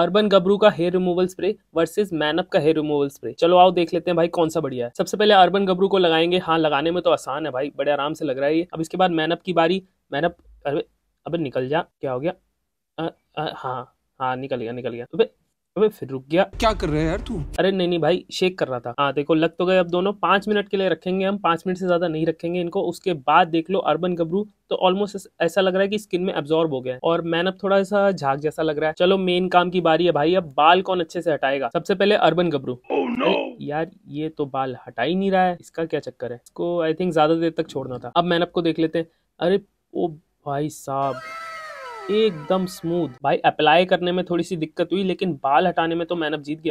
urban Gabru का hair removal spray versus Man Up का hair removal spray चलो आओ देख लेते हैं भाई कौन सा बढ़िया है सबसे पहले अर्बन गबरू को लगाएंगे हाँ लगाने में तो आसान है भाई बड़े आराम से लग रहा है ये अब इसके बाद मैनअप की बारी मैनअप अरे अबे निकल जा क्या हो गया आ, आ, हाँ हाँ निकल गया निकल गया अबे अबे फिर रुक गया क्या कर रहे हैं यार तू अरे नहीं नहीं भाई शेक कर रहा था हाँ देखो लग तो गए अब दोनों पांच मिनट के लिए रखेंगे हम पांच मिनट से ज्यादा नहीं रखेंगे इनको उसके बाद देख लो अर्बन गबरू तो ऑलमोस्ट ऐसा लग रहा है कि स्किन में एब्जॉर्ब हो गया है और मैन अब थोड़ा सा झाग जैसा लग रहा है चलो मेन काम की बारी है भाई अब बाल कौन अच्छे से हटाएगा सबसे पहले अर्बन गबरू oh यार ये तो बाल हटा ही नहीं रहा है इसका क्या चक्कर है इसको आई थिंक ज्यादा देर तक छोड़ना था अब मैन को देख लेते हैं अरे ओ भाई साहब एकदम स्मूथ भाई अप्लाई करने में थोड़ी सी दिक्कत हुई लेकिन बाल हटाने में तो मैन अब जीत गया